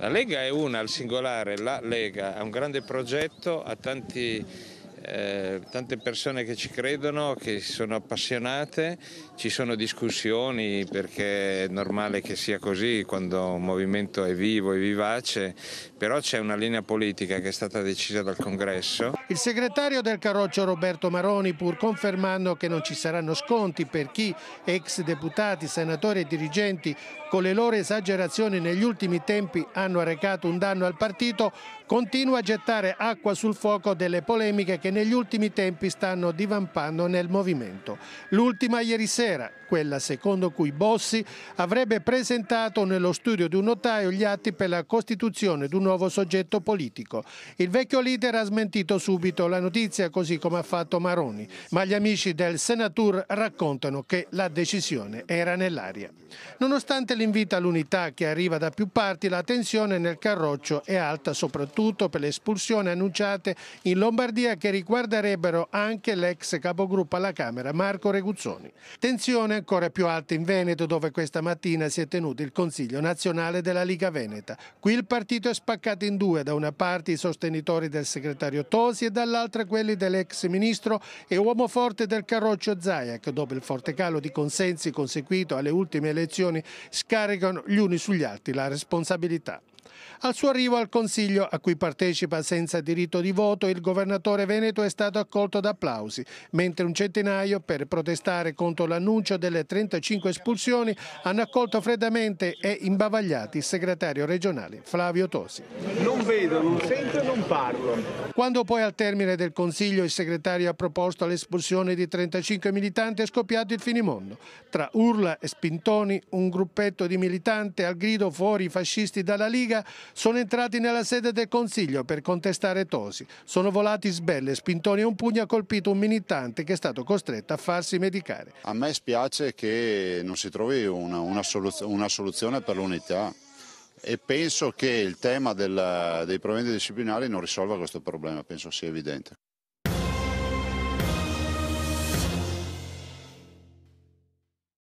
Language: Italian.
La Lega è una al singolare, la Lega, ha un grande progetto, ha tanti eh, tante persone che ci credono, che sono appassionate, ci sono discussioni perché è normale che sia così quando un movimento è vivo e vivace, però c'è una linea politica che è stata decisa dal congresso. Il segretario del Carroccio Roberto Maroni pur confermando che non ci saranno sconti per chi, ex deputati, senatori e dirigenti, con le loro esagerazioni negli ultimi tempi hanno arrecato un danno al partito, continua a gettare acqua sul fuoco delle polemiche che che negli ultimi tempi stanno divampando nel movimento. L'ultima ieri sera, quella secondo cui Bossi avrebbe presentato nello studio di un notaio gli atti per la costituzione di un nuovo soggetto politico. Il vecchio leader ha smentito subito la notizia, così come ha fatto Maroni, ma gli amici del Senatur raccontano che la decisione era nell'aria. Nonostante l'invito all'unità che arriva da più parti, la tensione nel carroccio è alta, soprattutto per le espulsioni annunciate in Lombardia che riguarderebbero anche l'ex capogruppo alla Camera Marco Reguzzoni. Tensione ancora più alta in Veneto dove questa mattina si è tenuto il Consiglio nazionale della Liga Veneta. Qui il partito è spaccato in due, da una parte i sostenitori del segretario Tosi e dall'altra quelli dell'ex ministro e uomo forte del Carroccio Zajac. Dopo il forte calo di consensi conseguito alle ultime elezioni scaricano gli uni sugli altri la responsabilità. Al suo arrivo al Consiglio, a cui partecipa senza diritto di voto, il governatore Veneto è stato accolto da applausi, mentre un centinaio, per protestare contro l'annuncio delle 35 espulsioni, hanno accolto freddamente e imbavagliati il segretario regionale Flavio Tosi. Non vedo, non sento e non parlo. Quando poi al termine del Consiglio il segretario ha proposto l'espulsione di 35 militanti è scoppiato il finimondo. Tra urla e spintoni un gruppetto di militanti al grido fuori i fascisti dalla Liga sono entrati nella sede del Consiglio per contestare Tosi. Sono volati sbelle, spintoni e un pugno ha colpito un militante che è stato costretto a farsi medicare. A me spiace che non si trovi una, una, soluz una soluzione per l'unità e penso che il tema della, dei provvedimenti disciplinari non risolva questo problema, penso sia evidente.